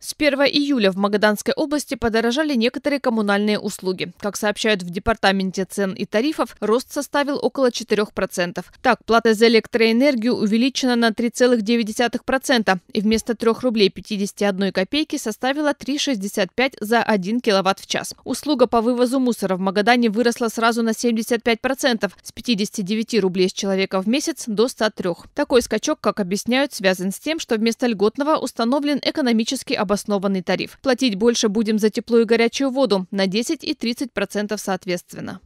С 1 июля в Магаданской области подорожали некоторые коммунальные услуги. Как сообщают в Департаменте цен и тарифов, рост составил около 4%. Так, плата за электроэнергию увеличена на 3,9% и вместо 3 рублей 51 копейки составила 3,65 за 1 киловатт в час. Услуга по вывозу мусора в Магадане выросла сразу на 75%, с 59 рублей с человека в месяц до 103. Такой скачок, как объясняют, связан с тем, что вместо льготного установлен экономический обоснованный тариф. Платить больше будем за тепло и горячую воду на 10 и 30% процентов соответственно.